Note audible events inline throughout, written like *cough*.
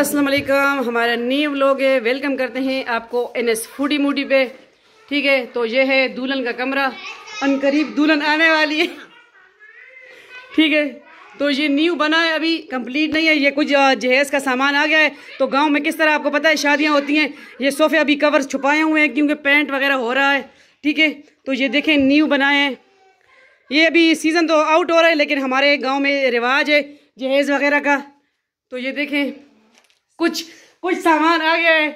अस्सलाम वालेकुम हमारा न्यू व्लॉग है वेलकम करते हैं आपको एन एस फूडी मूडी पे ठीक है तो ये है दुल्हन का कमरा अन करीब दुल्हन आने वाली है ठीक है तो ये न्यू बना है अभी कंप्लीट नहीं है ये कुछ जहेज़ का सामान आ गया है तो गांव में किस तरह आपको पता है शादियां होती हैं ये सोफ़े अभी कवर छुपाए हुए हैं क्योंकि पेंट वगैरह हो रहा है ठीक है तो ये देखें न्यू बनाए हैं ये अभी सीज़न तो आउट हो रहा है लेकिन हमारे गाँव में रिवाज है जहेज़ वगैरह का तो ये देखें कुछ कुछ सामान आ गया है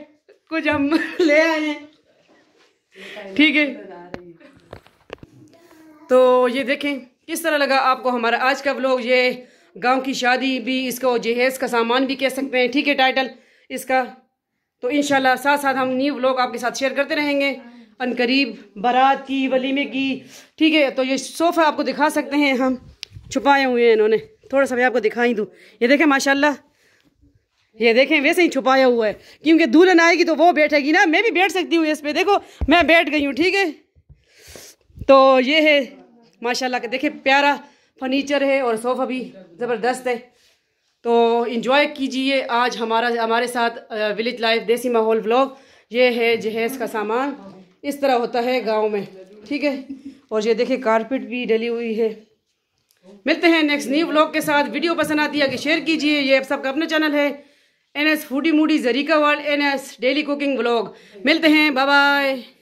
कुछ हम *laughs* ले आए हैं ठीक है तो ये देखें किस तरह लगा आपको हमारा आज का व्लॉग ये गांव की शादी भी इसको जहेज़ का सामान भी कह सकते हैं ठीक है टाइटल इसका तो इन साथ साथ हम न्यू व्लॉग आपके साथ शेयर करते रहेंगे अनकरीब बारात की वलीमे की ठीक है तो ये सोफ़ा आपको दिखा सकते हैं हम छुपाए हुए हैं इन्होंने थोड़ा सा मैं आपको दिखाई दूँ ये देखें माशाल्लाह ये देखें वैसे ही छुपाया हुआ है क्योंकि दुल्हन आएगी तो वो बैठेगी ना मैं भी बैठ सकती हूँ इस पर देखो मैं बैठ गई हूँ ठीक है तो ये है माशाल्लाह का देखें प्यारा फर्नीचर है और सोफ़ा भी ज़बरदस्त है तो इन्जॉय कीजिए आज हमारा हमारे साथ विलेज लाइफ देसी माहौल ब्लॉग ये है जहेज़ का सामान इस तरह होता है गांव में ठीक है और ये देखें कारपेट भी डली हुई है मिलते हैं नेक्स्ट न्यू ब्लॉग के साथ वीडियो पसंद आती है कि शेयर कीजिए ये सबका अपना चैनल है एन एस फूडी मूडी जरीका world N S daily cooking blog मिलते हैं बाय बाय